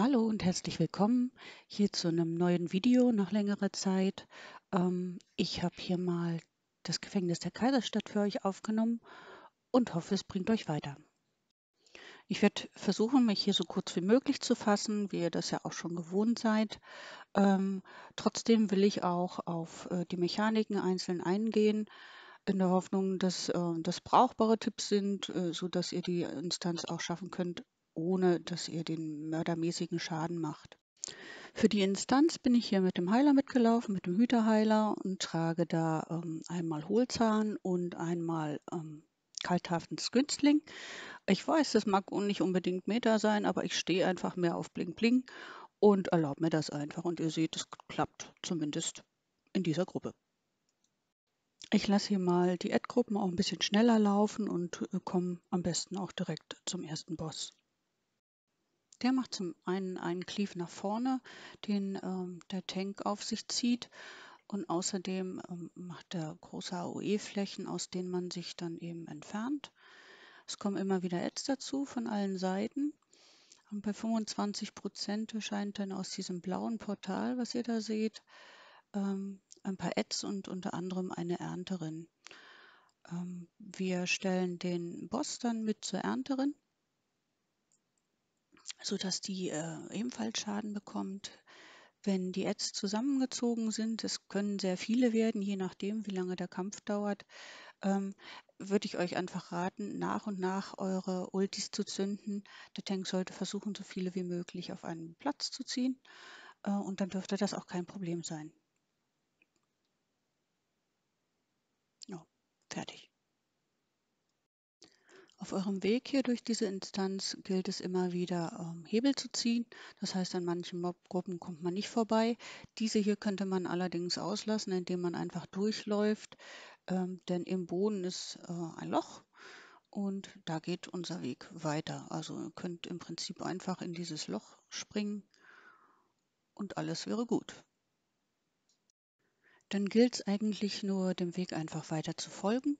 Hallo und herzlich willkommen hier zu einem neuen Video nach längerer Zeit. Ähm, ich habe hier mal das Gefängnis der Kaiserstadt für euch aufgenommen und hoffe, es bringt euch weiter. Ich werde versuchen, mich hier so kurz wie möglich zu fassen, wie ihr das ja auch schon gewohnt seid. Ähm, trotzdem will ich auch auf äh, die Mechaniken einzeln eingehen, in der Hoffnung, dass äh, das brauchbare Tipps sind, äh, sodass ihr die Instanz auch schaffen könnt, ohne dass ihr den mördermäßigen Schaden macht. Für die Instanz bin ich hier mit dem Heiler mitgelaufen, mit dem Hüterheiler und trage da ähm, einmal Hohlzahn und einmal ähm, Kalthaftens Günstling. Ich weiß, das mag nicht unbedingt Meta sein, aber ich stehe einfach mehr auf Bling Bling und erlaube mir das einfach. Und ihr seht, es klappt zumindest in dieser Gruppe. Ich lasse hier mal die Ad-Gruppen auch ein bisschen schneller laufen und äh, komme am besten auch direkt zum ersten Boss. Der macht zum einen einen Cleave nach vorne, den ähm, der Tank auf sich zieht. Und außerdem ähm, macht er große AOE-Flächen, aus denen man sich dann eben entfernt. Es kommen immer wieder Ads dazu von allen Seiten. Und bei 25 Prozent erscheint dann aus diesem blauen Portal, was ihr da seht, ähm, ein paar Ads und unter anderem eine Ernterin. Ähm, wir stellen den Boss dann mit zur Ernterin sodass die äh, ebenfalls Schaden bekommt. Wenn die Ads zusammengezogen sind, es können sehr viele werden, je nachdem, wie lange der Kampf dauert, ähm, würde ich euch einfach raten, nach und nach eure Ultis zu zünden. Der Tank sollte versuchen, so viele wie möglich auf einen Platz zu ziehen äh, und dann dürfte das auch kein Problem sein. Ja, fertig. Auf eurem Weg hier durch diese Instanz gilt es immer wieder, ähm, Hebel zu ziehen. Das heißt, an manchen Mobgruppen kommt man nicht vorbei. Diese hier könnte man allerdings auslassen, indem man einfach durchläuft, ähm, denn im Boden ist äh, ein Loch und da geht unser Weg weiter. Also ihr könnt im Prinzip einfach in dieses Loch springen und alles wäre gut dann gilt es eigentlich nur, dem Weg einfach weiter zu folgen.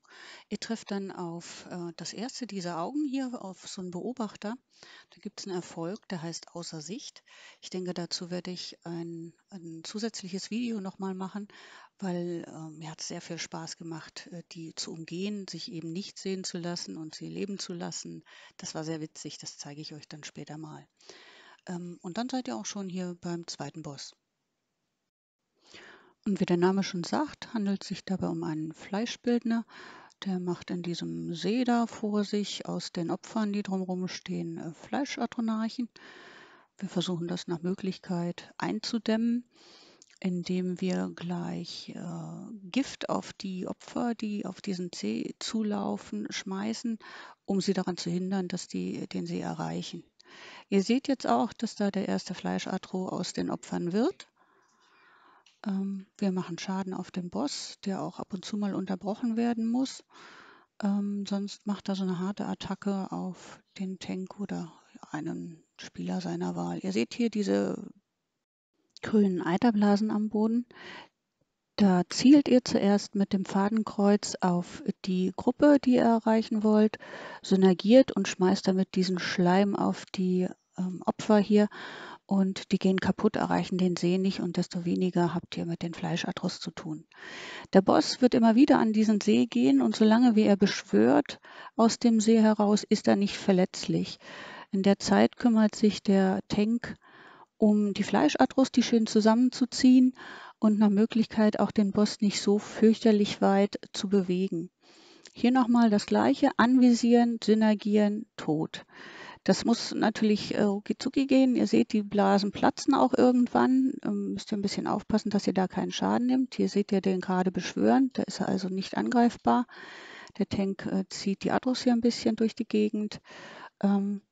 Ihr trefft dann auf äh, das erste dieser Augen hier, auf so einen Beobachter. Da gibt es einen Erfolg, der heißt Außer Sicht. Ich denke, dazu werde ich ein, ein zusätzliches Video nochmal machen, weil äh, mir hat es sehr viel Spaß gemacht, äh, die zu umgehen, sich eben nicht sehen zu lassen und sie leben zu lassen. Das war sehr witzig, das zeige ich euch dann später mal. Ähm, und dann seid ihr auch schon hier beim zweiten Boss. Und wie der Name schon sagt, handelt es sich dabei um einen Fleischbildner. Der macht in diesem See da vor sich aus den Opfern, die drumherum stehen, äh, Fleischatronarchen. Wir versuchen das nach Möglichkeit einzudämmen, indem wir gleich äh, Gift auf die Opfer, die auf diesen See zulaufen, schmeißen, um sie daran zu hindern, dass die den See erreichen. Ihr seht jetzt auch, dass da der erste Fleischadro aus den Opfern wird. Ähm, wir machen Schaden auf den Boss, der auch ab und zu mal unterbrochen werden muss. Ähm, sonst macht er so eine harte Attacke auf den Tank oder einen Spieler seiner Wahl. Ihr seht hier diese grünen Eiterblasen am Boden. Da zielt ihr zuerst mit dem Fadenkreuz auf die Gruppe, die ihr erreichen wollt, synergiert und schmeißt damit diesen Schleim auf die ähm, Opfer hier und die gehen kaputt, erreichen den See nicht und desto weniger habt ihr mit den Fleischadruss zu tun. Der Boss wird immer wieder an diesen See gehen und solange wie er beschwört aus dem See heraus, ist er nicht verletzlich. In der Zeit kümmert sich der Tank um die Fleischadruss, die schön zusammenzuziehen und nach Möglichkeit auch den Boss nicht so fürchterlich weit zu bewegen. Hier nochmal das gleiche, anvisieren, synergieren, tot. Das muss natürlich äh, ruckizucki gehen. Ihr seht, die Blasen platzen auch irgendwann. Ähm, müsst ihr ein bisschen aufpassen, dass ihr da keinen Schaden nimmt. Hier seht ihr den gerade beschwören. Da ist er also nicht angreifbar. Der Tank äh, zieht die Adrus hier ein bisschen durch die Gegend. Ähm,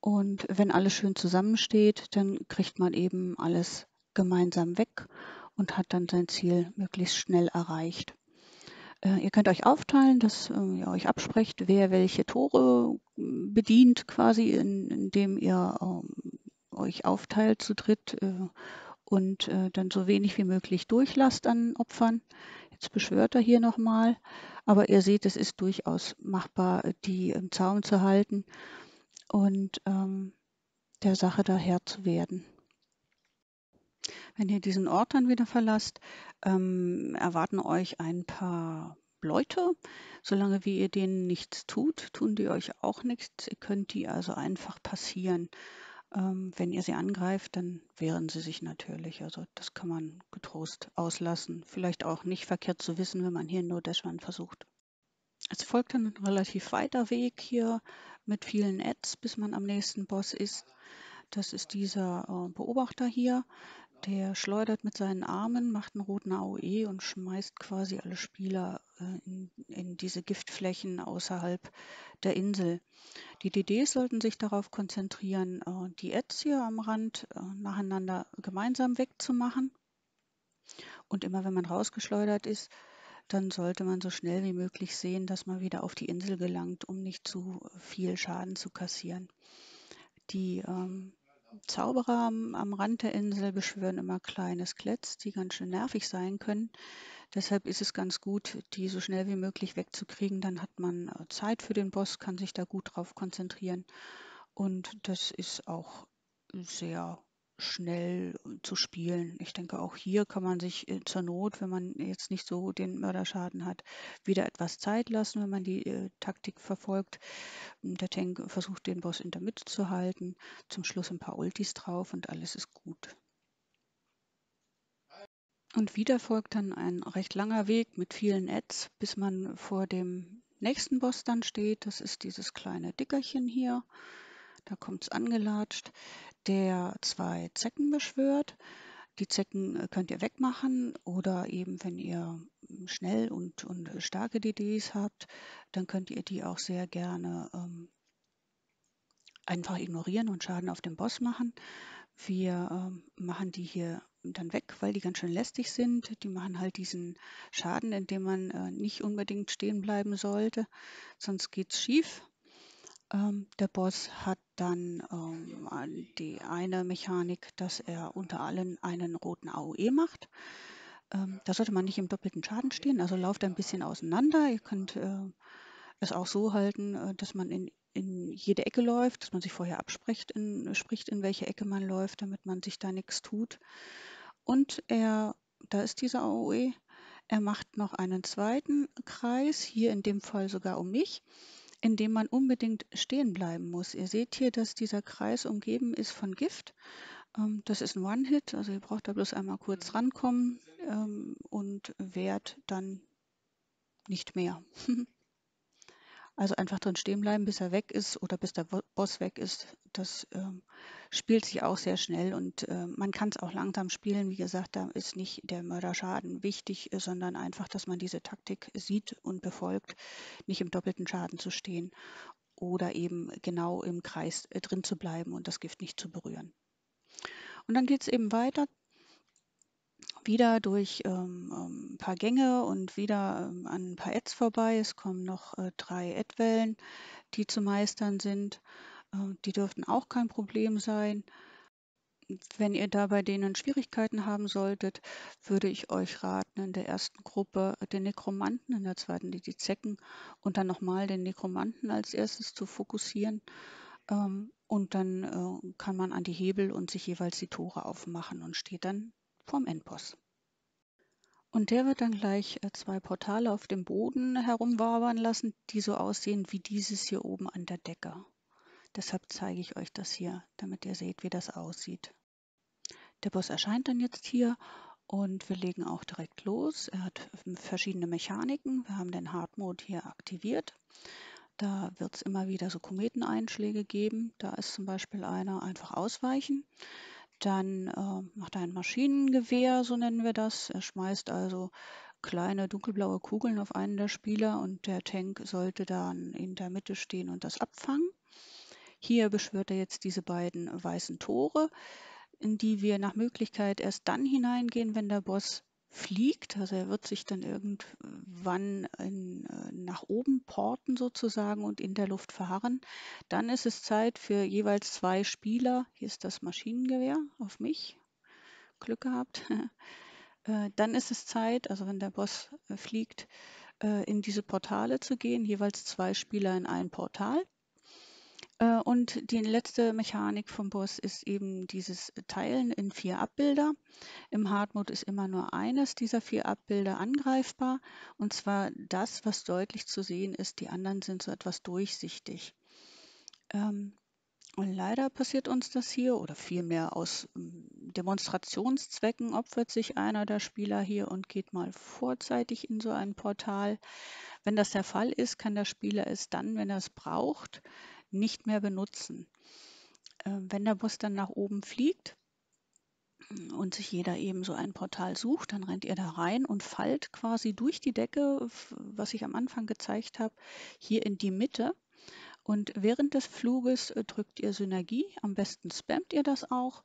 und wenn alles schön zusammensteht, dann kriegt man eben alles gemeinsam weg und hat dann sein Ziel möglichst schnell erreicht. Äh, ihr könnt euch aufteilen, dass äh, ihr euch absprecht, wer welche Tore äh, bedient quasi, indem ihr ähm, euch aufteilt zu dritt und dann so wenig wie möglich durchlasst an Opfern. Jetzt beschwört er hier nochmal, aber ihr seht, es ist durchaus machbar, die im Zaum zu halten und ähm, der Sache daher zu werden. Wenn ihr diesen Ort dann wieder verlasst, ähm, erwarten euch ein paar Leute. Solange wie ihr denen nichts tut, tun die euch auch nichts. Ihr könnt die also einfach passieren. Ähm, wenn ihr sie angreift, dann wehren sie sich natürlich. Also das kann man getrost auslassen. Vielleicht auch nicht verkehrt zu wissen, wenn man hier in Nordeshwan versucht. Es folgt dann ein relativ weiter Weg hier mit vielen Ads, bis man am nächsten Boss ist. Das ist dieser äh, Beobachter hier. Der schleudert mit seinen Armen, macht einen roten AOE und schmeißt quasi alle Spieler äh, in, in diese Giftflächen außerhalb der Insel. Die DDs sollten sich darauf konzentrieren, äh, die Ads hier am Rand äh, nacheinander gemeinsam wegzumachen. Und immer wenn man rausgeschleudert ist, dann sollte man so schnell wie möglich sehen, dass man wieder auf die Insel gelangt, um nicht zu viel Schaden zu kassieren. Die ähm, Zauberer am, am Rand der Insel beschwören immer kleine Skletts, die ganz schön nervig sein können. Deshalb ist es ganz gut, die so schnell wie möglich wegzukriegen. Dann hat man äh, Zeit für den Boss, kann sich da gut drauf konzentrieren. Und das ist auch sehr schnell äh, zu spielen. Ich denke, auch hier kann man sich äh, zur Not, wenn man jetzt nicht so den Mörderschaden hat, wieder etwas Zeit lassen, wenn man die äh, Taktik verfolgt. Der Tank versucht, den Boss in der Mitte zu halten, zum Schluss ein paar Ultis drauf und alles ist gut. Und wieder folgt dann ein recht langer Weg mit vielen Ads, bis man vor dem nächsten Boss dann steht. Das ist dieses kleine Dickerchen hier. Da kommt es angelatscht der zwei Zecken beschwört. Die Zecken äh, könnt ihr wegmachen oder eben, wenn ihr hm, schnell und, und äh, starke DDs habt, dann könnt ihr die auch sehr gerne ähm, einfach ignorieren und Schaden auf den Boss machen. Wir ähm, machen die hier dann weg, weil die ganz schön lästig sind. Die machen halt diesen Schaden, in dem man äh, nicht unbedingt stehen bleiben sollte, sonst geht es schief. Ähm, der Boss hat dann ähm, die eine Mechanik, dass er unter allen einen roten AOE macht. Ähm, da sollte man nicht im doppelten Schaden stehen, also lauft ein bisschen auseinander. Ihr könnt äh, es auch so halten, äh, dass man in, in jede Ecke läuft, dass man sich vorher abspricht, in, spricht, in welche Ecke man läuft, damit man sich da nichts tut. Und er, da ist dieser AOE, er macht noch einen zweiten Kreis, hier in dem Fall sogar um mich in dem man unbedingt stehen bleiben muss. Ihr seht hier, dass dieser Kreis umgeben ist von Gift. Ähm, das ist ein One-Hit, also ihr braucht da bloß einmal kurz mhm. rankommen ähm, und wehrt dann nicht mehr. Also einfach drin stehen bleiben, bis er weg ist oder bis der Boss weg ist. Das ähm, spielt sich auch sehr schnell und äh, man kann es auch langsam spielen. Wie gesagt, da ist nicht der Mörderschaden wichtig, sondern einfach, dass man diese Taktik sieht und befolgt, nicht im doppelten Schaden zu stehen oder eben genau im Kreis äh, drin zu bleiben und das Gift nicht zu berühren. Und dann geht es eben weiter wieder durch ähm, ähm, ein paar Gänge und wieder ähm, an ein paar Ads vorbei. Es kommen noch äh, drei Ad-Wellen, die zu meistern sind. Ähm, die dürften auch kein Problem sein. Wenn ihr da bei denen Schwierigkeiten haben solltet, würde ich euch raten, in der ersten Gruppe den Nekromanten, in der zweiten die, die Zecken und dann nochmal den Nekromanten als erstes zu fokussieren. Ähm, und dann äh, kann man an die Hebel und sich jeweils die Tore aufmachen und steht dann vom Endboss. Und der wird dann gleich äh, zwei Portale auf dem Boden herumwabern lassen, die so aussehen wie dieses hier oben an der Decke. Deshalb zeige ich euch das hier, damit ihr seht, wie das aussieht. Der Boss erscheint dann jetzt hier und wir legen auch direkt los. Er hat ähm, verschiedene Mechaniken. Wir haben den Hard Mode hier aktiviert. Da wird es immer wieder so Kometeneinschläge geben. Da ist zum Beispiel einer einfach ausweichen. Dann äh, macht er ein Maschinengewehr, so nennen wir das. Er schmeißt also kleine dunkelblaue Kugeln auf einen der Spieler und der Tank sollte dann in der Mitte stehen und das abfangen. Hier beschwört er jetzt diese beiden weißen Tore, in die wir nach Möglichkeit erst dann hineingehen, wenn der Boss fliegt. Also er wird sich dann irgendwann in, äh, nach oben porten sozusagen und in der Luft verharren. Dann ist es Zeit für jeweils zwei Spieler. Hier ist das Maschinengewehr auf mich. Glück gehabt. Äh, dann ist es Zeit, also wenn der Boss äh, fliegt, in diese Portale zu gehen. Jeweils zwei Spieler in ein Portal. Äh, und die letzte Mechanik vom Boss ist eben dieses Teilen in vier Abbilder. Im Hardmode ist immer nur eines dieser vier Abbilder angreifbar und zwar das, was deutlich zu sehen ist. Die anderen sind so etwas durchsichtig. Ähm, und leider passiert uns das hier, oder vielmehr aus ähm, Demonstrationszwecken opfert sich einer der Spieler hier und geht mal vorzeitig in so ein Portal. Wenn das der Fall ist, kann der Spieler es dann, wenn er es braucht, nicht mehr benutzen. Äh, wenn der Bus dann nach oben fliegt und sich jeder eben so ein Portal sucht, dann rennt ihr da rein und fallt quasi durch die Decke, was ich am Anfang gezeigt habe, hier in die Mitte. Und während des Fluges äh, drückt ihr Synergie, am besten spammt ihr das auch,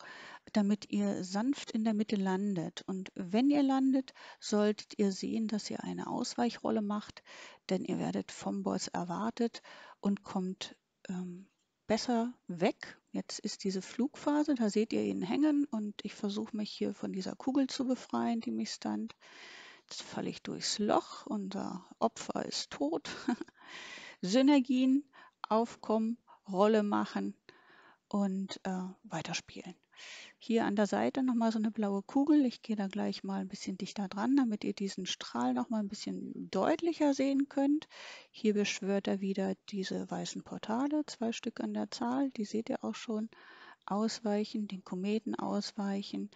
damit ihr sanft in der Mitte landet. Und wenn ihr landet, solltet ihr sehen, dass ihr eine Ausweichrolle macht, denn ihr werdet vom Boss erwartet und kommt ähm, besser weg. Jetzt ist diese Flugphase, da seht ihr ihn hängen und ich versuche mich hier von dieser Kugel zu befreien, die mich stand. Jetzt falle ich durchs Loch, unser Opfer ist tot. Synergien aufkommen, Rolle machen und äh, weiterspielen hier an der Seite nochmal so eine blaue Kugel. Ich gehe da gleich mal ein bisschen dichter dran, damit ihr diesen Strahl nochmal ein bisschen deutlicher sehen könnt. Hier beschwört er wieder diese weißen Portale, zwei Stück an der Zahl, die seht ihr auch schon. Ausweichen, den Kometen ausweichen.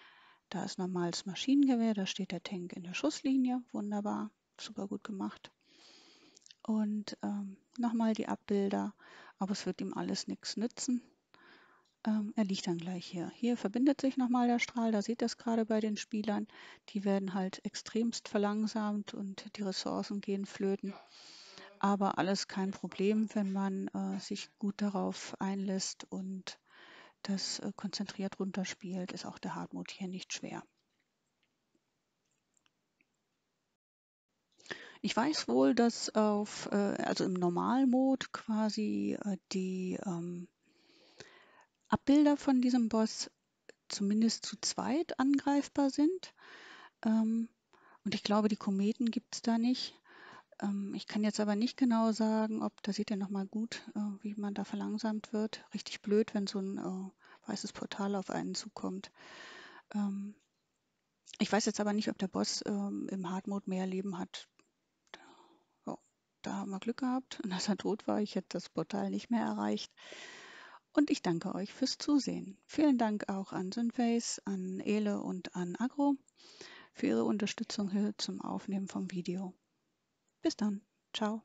Da ist nochmal das Maschinengewehr, da steht der Tank in der Schusslinie. Wunderbar, super gut gemacht. Und ähm, nochmal die Abbilder, aber es wird ihm alles nichts nützen. Ähm, er liegt dann gleich hier. Hier verbindet sich nochmal der Strahl, da seht ihr es gerade bei den Spielern. Die werden halt extremst verlangsamt und die Ressourcen gehen flöten. Aber alles kein Problem, wenn man äh, sich gut darauf einlässt und das äh, konzentriert runterspielt, ist auch der Hartmut hier nicht schwer. Ich weiß wohl, dass auf, äh, also im Normalmod quasi äh, die ähm, Abbilder von diesem Boss zumindest zu zweit angreifbar sind. Ähm, und ich glaube, die Kometen gibt es da nicht. Ähm, ich kann jetzt aber nicht genau sagen, ob, da sieht ihr nochmal gut, äh, wie man da verlangsamt wird. Richtig blöd, wenn so ein äh, weißes Portal auf einen zukommt. Ähm, ich weiß jetzt aber nicht, ob der Boss ähm, im Hard mehr Leben hat. da haben wir Glück gehabt dass er tot war. Ich hätte das Portal nicht mehr erreicht. Und ich danke euch fürs Zusehen. Vielen Dank auch an Synface, an Ele und an Agro für ihre Unterstützung hier zum Aufnehmen vom Video. Bis dann. Ciao.